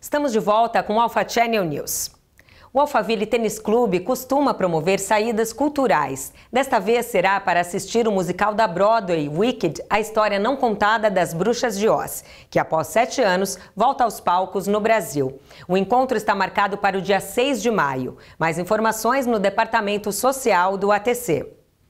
Estamos de volta com o Alfa Channel News. O Alphaville Tênis Clube costuma promover saídas culturais. Desta vez será para assistir o musical da Broadway, Wicked, a história não contada das Bruxas de Oz, que após sete anos volta aos palcos no Brasil. O encontro está marcado para o dia 6 de maio. Mais informações no Departamento Social do ATC.